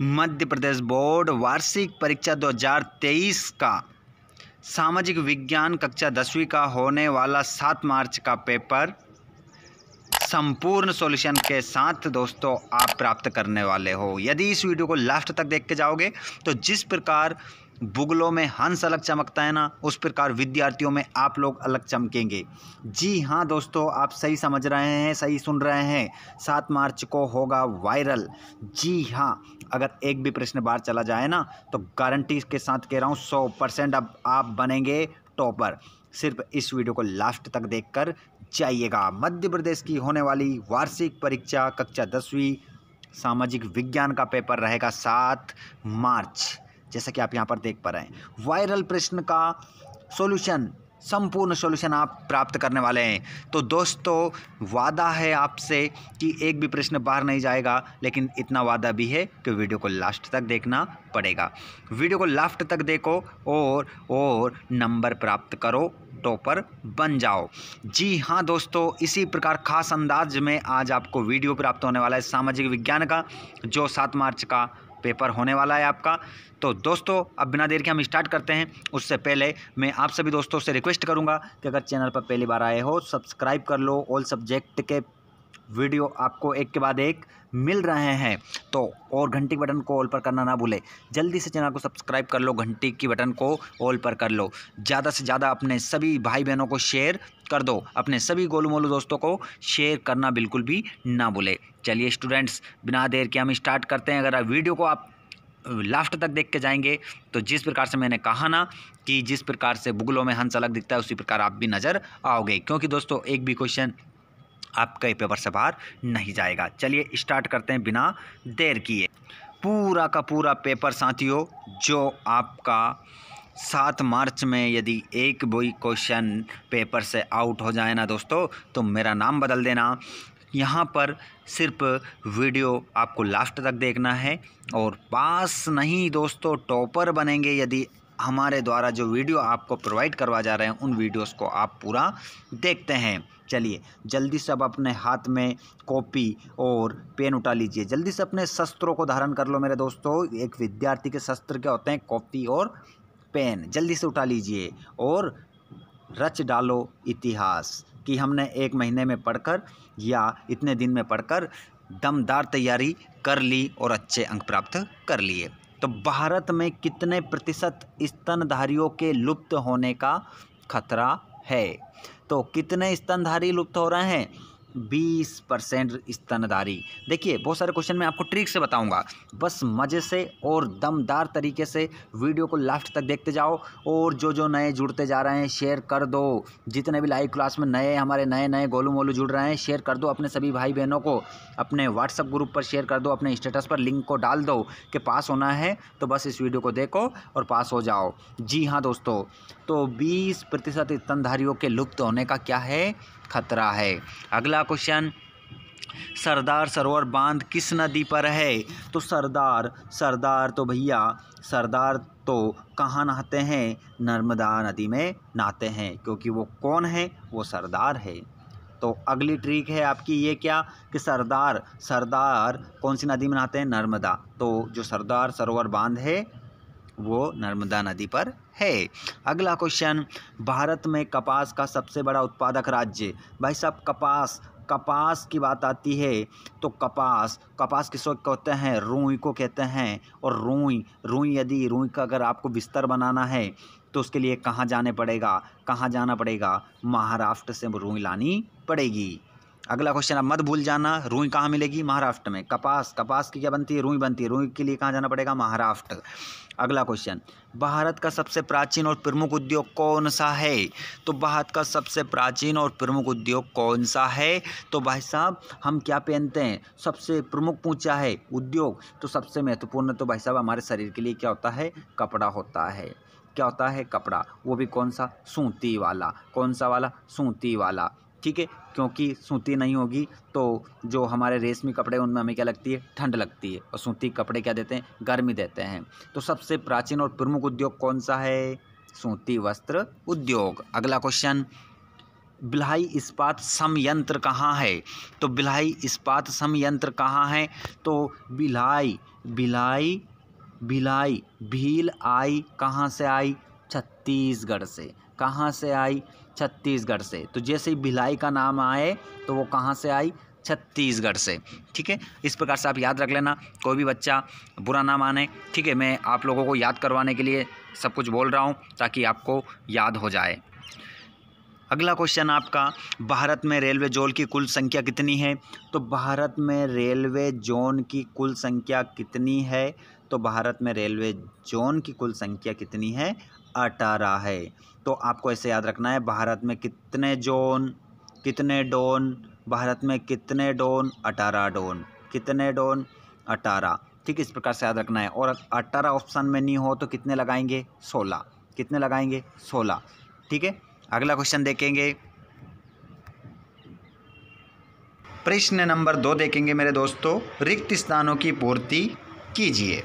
मध्य प्रदेश board वार्षिक परीक्षा 2023 का सामाजिक विज्ञान कक्षा दसवीं का होने वाला सात मार्च का पेपर संपूर्ण सॉल्यूशन के साथ दोस्तों आप प्राप्त करने वाले हो यदि इस वीडियो को लास्ट तक देख के जाओगे तो जिस प्रकार बुगलों में हंस अलग चमकता है ना उस प्रकार विद्यार्थियों में आप लोग अलग चमकेंगे जी हाँ दोस्तों आप सही समझ रहे हैं सही सुन रहे हैं सात मार्च को होगा वायरल जी हाँ अगर एक भी प्रश्न बाहर चला जाए ना तो गारंटी के साथ कह रहा हूँ सौ परसेंट अब आप बनेंगे टॉपर सिर्फ इस वीडियो को लास्ट तक कर जाइएगा मध्य प्रदेश की होने वाली वार्षिक परीक्षा कक्षा दसवीं सामाजिक विज्ञान का पेपर रहेगा सात मार्च जैसा कि आप यहाँ पर देख पा रहे हैं वायरल प्रश्न का सोल्यूशन संपूर्ण सोल्यूशन आप प्राप्त करने वाले हैं तो दोस्तों वादा है आपसे कि एक भी प्रश्न बाहर नहीं जाएगा लेकिन इतना वादा भी है कि वीडियो को लास्ट तक देखना पड़ेगा वीडियो को लास्ट तक देखो और और नंबर प्राप्त करो टॉपर बन जाओ जी हाँ दोस्तों इसी प्रकार खास अंदाज में आज आपको वीडियो प्राप्त होने वाला है सामाजिक विज्ञान का जो सात मार्च का पेपर होने वाला है आपका तो दोस्तों अब बिना देर के हम स्टार्ट करते हैं उससे पहले मैं आप सभी दोस्तों से रिक्वेस्ट करूँगा कि अगर चैनल पर पहली बार आए हो सब्सक्राइब कर लो ऑल सब्जेक्ट के वीडियो आपको एक के बाद एक मिल रहे हैं तो और घंटी के बटन को ऑल पर करना ना भूलें जल्दी से चैनल को सब्सक्राइब कर लो घंटी की बटन को ऑल पर कर लो ज़्यादा से ज़्यादा अपने सभी भाई बहनों को शेयर कर दो अपने सभी गोलू मोलू दोस्तों को शेयर करना बिल्कुल भी ना भूले चलिए स्टूडेंट्स बिना देर के हम स्टार्ट करते हैं अगर वीडियो को आप लास्ट तक देख के जाएंगे तो जिस प्रकार से मैंने कहा ना कि जिस प्रकार से बुगलों में हंस अलग दिखता है उसी प्रकार आप भी नज़र आओगे क्योंकि दोस्तों एक भी क्वेश्चन आपका ये पेपर से बाहर नहीं जाएगा चलिए स्टार्ट करते हैं बिना देर किए पूरा का पूरा पेपर साथियों जो आपका सात मार्च में यदि एक भी क्वेश्चन पेपर से आउट हो जाए ना दोस्तों तो मेरा नाम बदल देना यहाँ पर सिर्फ वीडियो आपको लास्ट तक देखना है और पास नहीं दोस्तों टॉपर बनेंगे यदि हमारे द्वारा जो वीडियो आपको प्रोवाइड करवा जा रहे हैं उन वीडियोस को आप पूरा देखते हैं चलिए जल्दी से अब अपने हाथ में कॉपी और पेन उठा लीजिए जल्दी से अपने शस्त्रों को धारण कर लो मेरे दोस्तों एक विद्यार्थी के शस्त्र क्या होते हैं कॉपी और पेन जल्दी से उठा लीजिए और रच डालो इतिहास कि हमने एक महीने में पढ़कर या इतने दिन में पढ़कर दमदार तैयारी कर ली और अच्छे अंक प्राप्त कर लिए तो भारत में कितने प्रतिशत स्तनधारियों के लुप्त होने का खतरा है तो कितने स्तनधारी लुप्त हो रहे हैं बीस परसेंट स्तनदारी देखिए बहुत सारे क्वेश्चन मैं आपको ट्रिक से बताऊंगा बस मज़े से और दमदार तरीके से वीडियो को लास्ट तक देखते जाओ और जो जो नए जुड़ते जा रहे हैं शेयर कर दो जितने भी लाइव क्लास में नए हमारे नए नए गोलू मोलू जुड़ रहे हैं शेयर कर दो अपने सभी भाई बहनों को अपने व्हाट्सअप ग्रुप पर शेयर कर दो अपने स्टेटस पर लिंक को डाल दो कि पास होना है तो बस इस वीडियो को देखो और पास हो जाओ जी हाँ दोस्तों तो बीस प्रतिशत स्तनधारियों के लुप्त होने का क्या है खतरा है अगला क्वेश्चन सरदार सरोवर बांध किस नदी पर है तो सरदार सरदार तो भैया सरदार तो कहाँ नहाते हैं नर्मदा नदी में नहाते हैं क्योंकि वो कौन है वो सरदार है तो अगली ट्रिक है आपकी ये क्या कि सरदार सरदार कौन सी नदी में नहाते हैं नर्मदा तो जो सरदार सरोवर बांध है वो नर्मदा नदी पर है अगला क्वेश्चन भारत में कपास का सबसे बड़ा उत्पादक राज्य भाई साहब कपास कपास की बात आती है तो कपास कपास किसको कहते हैं रूई को कहते हैं और रूई रूई यदि रूई का अगर आपको बिस्तर बनाना है तो उसके लिए कहाँ जाने पड़ेगा कहाँ जाना पड़ेगा महाराष्ट्र से रूई लानी पड़ेगी अगला क्वेश्चन आप मत भूल जाना रूई कहाँ मिलेगी महाराष्ट्र में कपास कपास की क्या बनती है रूई बनती है रूई के लिए कहाँ जाना पड़ेगा महाराष्ट्र अगला क्वेश्चन भारत का सबसे प्राचीन और प्रमुख उद्योग कौन सा है तो भारत का सबसे प्राचीन और प्रमुख उद्योग कौन सा है तो भाई साहब हम क्या पहनते हैं सबसे प्रमुख पूछा है उद्योग तो सबसे महत्वपूर्ण तो भाई साहब हमारे शरीर के लिए क्या होता है कपड़ा होता है क्या होता है कपड़ा वो भी कौन सा सूती वाला कौन सा वाला सूती वाला ठीक है क्योंकि सूती नहीं होगी तो जो हमारे रेशमी कपड़े उनमें हमें क्या लगती है ठंड लगती है और सूती कपड़े क्या देते हैं गर्मी देते हैं तो सबसे प्राचीन और प्रमुख उद्योग कौन सा है सूती वस्त्र उद्योग अगला क्वेश्चन बिलाई इस्पात संयंत्र कहाँ है तो बिलाई इस्पात संयंत्र कहाँ है तो बिलाई बिलाई बिलाई भील आई कहाँ से आई छत्तीसगढ़ से कहाँ से आई छत्तीसगढ़ से तो जैसे ही भिलाई का नाम आए तो वो कहाँ से आई छत्तीसगढ़ से ठीक है इस प्रकार से आप याद रख लेना कोई भी बच्चा बुरा ना माने ठीक है मैं आप लोगों को याद करवाने के लिए सब कुछ बोल रहा हूँ ताकि आपको याद हो जाए अगला क्वेश्चन आपका भारत में रेलवे जोन की कुल संख्या कितनी है तो भारत में रेलवे जोन की कुल संख्या कितनी है तो भारत में रेलवे जोन की कुल संख्या कितनी है अठारह है तो आपको ऐसे याद रखना है भारत में कितने जोन कितने डोन भारत में कितने डोन अटारा डोन कितने डोन अटारा ठीक इस प्रकार से याद रखना है और अटारा ऑप्शन में नहीं हो तो कितने लगाएंगे सोलह कितने लगाएंगे सोलह ठीक है अगला क्वेश्चन देखेंगे प्रश्न नंबर दो देखेंगे मेरे दोस्तों रिक्त स्थानों की पूर्ति कीजिए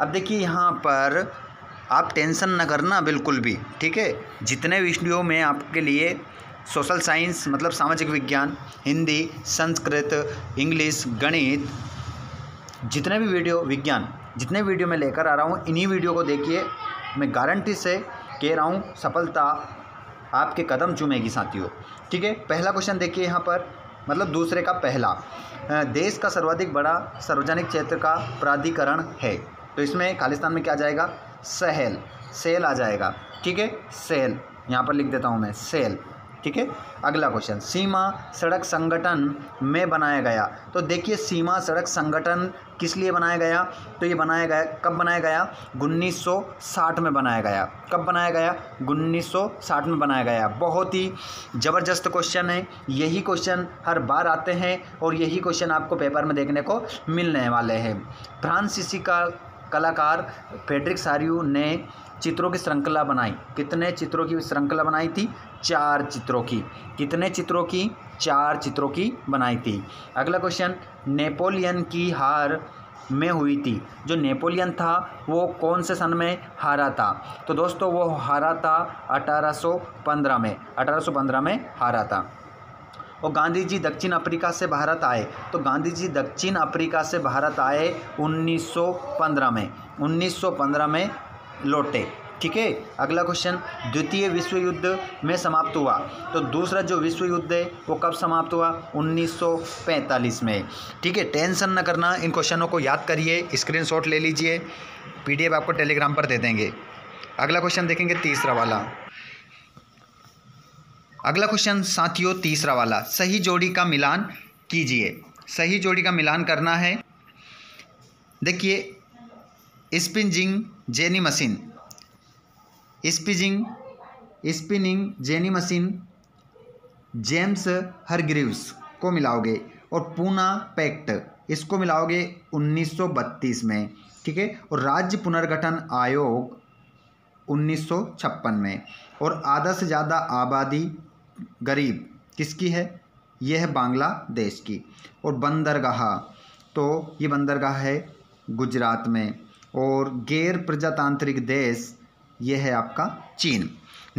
अब देखिए यहाँ पर आप टेंशन ना करना बिल्कुल भी ठीक है जितने विषयों में आपके लिए सोशल साइंस मतलब सामाजिक विज्ञान हिंदी संस्कृत इंग्लिश गणित जितने भी वीडियो विज्ञान जितने वीडियो मैं लेकर आ रहा हूँ इन्हीं वीडियो को देखिए मैं गारंटी से कह रहा हूँ सफलता आपके कदम चूमेगी साथियों ठीक है पहला क्वेश्चन देखिए यहाँ पर मतलब दूसरे का पहला देश का सर्वाधिक बड़ा सार्वजनिक क्षेत्र का प्राधिकरण है तो इसमें खालिस्तान में क्या जाएगा सहल सेल आ जाएगा ठीक है सेल यहाँ पर लिख देता हूँ मैं सेल ठीक है अगला क्वेश्चन सीमा सड़क संगठन में बनाया गया तो देखिए सीमा सड़क संगठन किस लिए बनाया गया तो ये बनाया गया कब बनाया गया 1960 में बनाया गया कब बनाया गया 1960 में बनाया गया बहुत ही ज़बरदस्त क्वेश्चन है यही क्वेश्चन हर बार आते हैं और यही क्वेश्चन आपको पेपर में देखने को मिलने वाले हैं फ्रांसीसी का कलाकार फेडरिक सारियू ने चित्रों की श्रृंखला बनाई कितने चित्रों की श्रृंखला बनाई थी चार चित्रों की कितने चित्रों की चार चित्रों की बनाई थी अगला क्वेश्चन नेपोलियन की हार में हुई थी जो नेपोलियन था वो कौन से सन में हारा था तो दोस्तों वो हारा था 1815 में 1815 में हारा था और गांधी जी दक्षिण अफ्रीका से भारत आए तो गांधी जी दक्षिण अफ्रीका से भारत आए 1915 में 1915 में लौटे ठीक है अगला क्वेश्चन द्वितीय विश्व युद्ध में समाप्त हुआ तो दूसरा जो विश्व युद्ध है वो कब समाप्त हुआ 1945 में ठीक है टेंशन न करना इन क्वेश्चनों को याद करिए स्क्रीनशॉट ले लीजिए पीडीएफ आपको टेलीग्राम पर दे देंगे अगला क्वेश्चन देखेंगे तीसरा वाला अगला क्वेश्चन साथियों तीसरा वाला सही जोड़ी का मिलान कीजिए सही जोड़ी का मिलान करना है देखिए spinning jenny machine spinning spinning jenny machine James Hargreaves को मिलाओगे और पूना पैक्ट इसको मिलाओगे 1932 में ठीक है और राज्य पुनर्गठन आयोग 1956 में और आधा से ज़्यादा आबादी गरीब किसकी है यह है बांग्लादेश की और बंदरगाह तो ये बंदरगाह है गुजरात में और गैर प्रजातांत्रिक देश यह है आपका चीन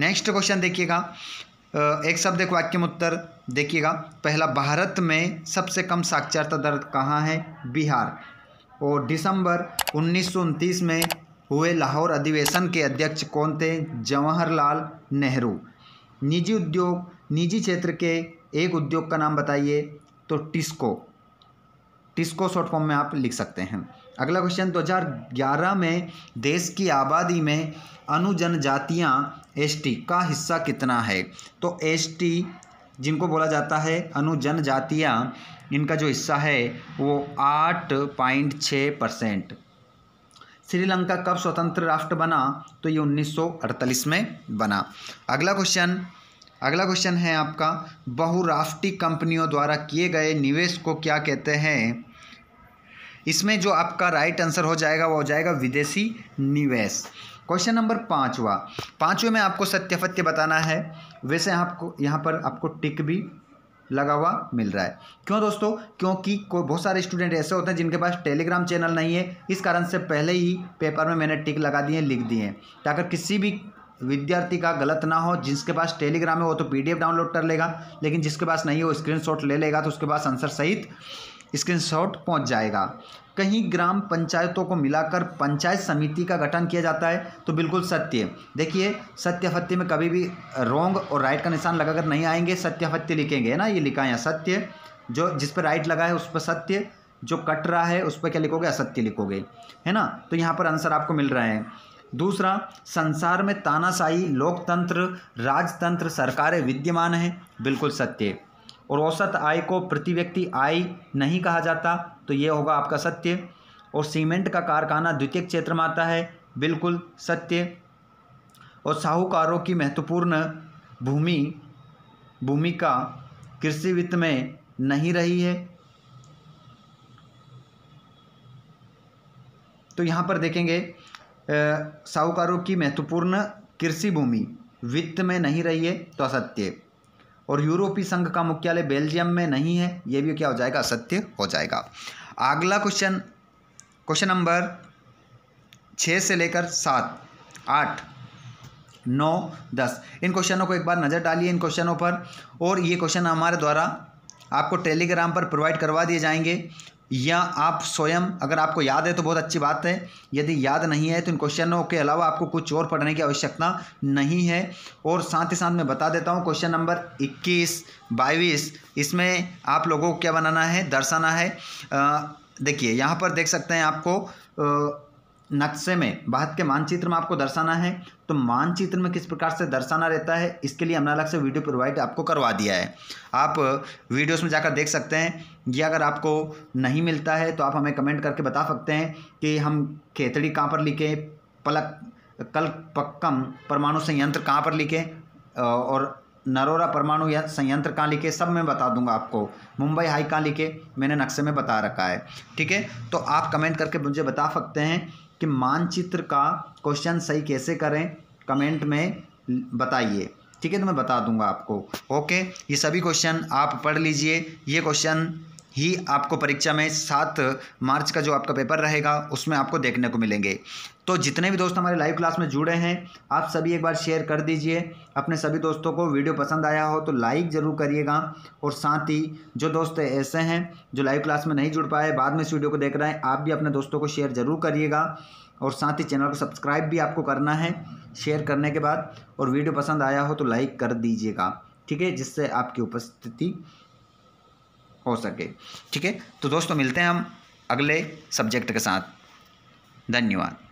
नेक्स्ट क्वेश्चन देखिएगा एक शब्द एक वाक्य में उत्तर देखिएगा पहला भारत में सबसे कम साक्षरता दर कहाँ है बिहार और दिसंबर उन्नीस में हुए लाहौर अधिवेशन के अध्यक्ष कौन थे जवाहरलाल नेहरू निजी उद्योग निजी क्षेत्र के एक उद्योग का नाम बताइए तो टिस्को टिस्को शॉर्ट फॉर्म में आप लिख सकते हैं अगला क्वेश्चन 2011 में देश की आबादी में अनुजनजातियां एसटी का हिस्सा कितना है तो एसटी जिनको बोला जाता है अनुजनजातियां इनका जो हिस्सा है वो आठ पॉइंट छः परसेंट श्रीलंका कब स्वतंत्र राष्ट्र बना तो ये 1948 में बना अगला क्वेश्चन अगला क्वेश्चन है आपका बहुराष्ट्रीय कंपनियों द्वारा किए गए निवेश को क्या कहते हैं इसमें जो आपका राइट आंसर हो जाएगा वो हो जाएगा विदेशी निवेश क्वेश्चन नंबर पाँचवा पाँचवें में आपको सत्यफत्य बताना है वैसे आपको यहाँ पर आपको टिक भी लगा हुआ मिल रहा है क्यों दोस्तों क्योंकि कोई बहुत सारे स्टूडेंट ऐसे होते हैं जिनके पास टेलीग्राम चैनल नहीं है इस कारण से पहले ही पेपर में मैंने टिक लगा दिए लिख दिए हैं ताकि किसी भी विद्यार्थी का गलत ना हो जिसके पास टेलीग्राम है वो तो पीडीएफ डाउनलोड कर लेगा लेकिन जिसके पास नहीं है वो स्क्रीनशॉट ले लेगा तो उसके पास आंसर सहित स्क्रीनशॉट पहुंच जाएगा कहीं ग्राम पंचायतों को मिलाकर पंचायत समिति का गठन किया जाता है तो बिल्कुल सत्य देखिए सत्य फत्य में कभी भी रोंग और राइट का निशान लगाकर नहीं आएंगे सत्य फत्य लिखेंगे ना ये लिखा है सत्य जो जिस पर राइट लगा है उस पर सत्य जो कट रहा है उस पर क्या लिखोगे असत्य लिखोगे है ना तो यहाँ पर आंसर आपको मिल रहा है दूसरा संसार में तानाशाही लोकतंत्र राजतंत्र सरकारें विद्यमान हैं बिल्कुल सत्य और औसत आय को प्रति व्यक्ति आय नहीं कहा जाता तो ये होगा आपका सत्य और सीमेंट का कारखाना द्वितीय क्षेत्र में आता है बिल्कुल सत्य और साहूकारों की महत्वपूर्ण भूमि भूमिका कृषि वित्त में नहीं रही है तो यहाँ पर देखेंगे साहूकारों की महत्वपूर्ण कृषि भूमि वित्त में नहीं रही है तो असत्य और यूरोपीय संघ का मुख्यालय बेल्जियम में नहीं है ये भी क्या हो जाएगा असत्य हो जाएगा अगला क्वेश्चन क्वेश्चन नंबर छः से लेकर सात आठ नौ दस इन क्वेश्चनों को एक बार नज़र डालिए इन क्वेश्चनों पर और ये क्वेश्चन हमारे द्वारा आपको टेलीग्राम पर प्रोवाइड करवा दिए जाएंगे या आप स्वयं अगर आपको याद है तो बहुत अच्छी बात है यदि याद नहीं है तो इन क्वेश्चनों के अलावा आपको कुछ और पढ़ने की आवश्यकता नहीं है और साथ ही साथ मैं बता देता हूँ क्वेश्चन नंबर 21, बाईस इसमें आप लोगों को क्या बनाना है दर्शाना है देखिए यहाँ पर देख सकते हैं आपको आ, नक्शे में भारत के मानचित्र में आपको दर्शाना है तो मानचित्र में किस प्रकार से दर्शाना रहता है इसके लिए हमने अलग से वीडियो प्रोवाइड आपको करवा दिया है आप वीडियोस में जाकर देख सकते हैं या अगर आपको नहीं मिलता है तो आप हमें कमेंट करके बता सकते हैं कि हम खेतड़ी कहाँ पर लिखें पलक कल पक्कम परमाणु संयंत्र कहाँ पर लिखें और नरोरा परमाणु संयंत्र कहाँ लिखे सब मैं बता दूंगा आपको मुंबई हाई कहाँ लिखे मैंने नक्शे में बता रखा है ठीक है तो आप कमेंट करके मुझे बता सकते हैं कि मानचित्र का क्वेश्चन सही कैसे करें कमेंट में बताइए ठीक है तो मैं बता दूंगा आपको ओके ये सभी क्वेश्चन आप पढ़ लीजिए ये क्वेश्चन ही आपको परीक्षा में सात मार्च का जो आपका पेपर रहेगा उसमें आपको देखने को मिलेंगे तो जितने भी दोस्त हमारे लाइव क्लास में जुड़े हैं आप सभी एक बार शेयर कर दीजिए अपने सभी दोस्तों को वीडियो पसंद आया हो तो लाइक ज़रूर करिएगा और साथ ही जो दोस्त ऐसे हैं जो लाइव क्लास में नहीं जुड़ पाए बाद में इस वीडियो को देख रहे हैं आप भी अपने दोस्तों को शेयर ज़रूर करिएगा और साथ ही चैनल को सब्सक्राइब भी आपको करना है शेयर करने के बाद और वीडियो पसंद आया हो तो लाइक कर दीजिएगा ठीक है जिससे आपकी उपस्थिति हो सके ठीक है तो दोस्तों मिलते हैं हम अगले सब्जेक्ट के साथ धन्यवाद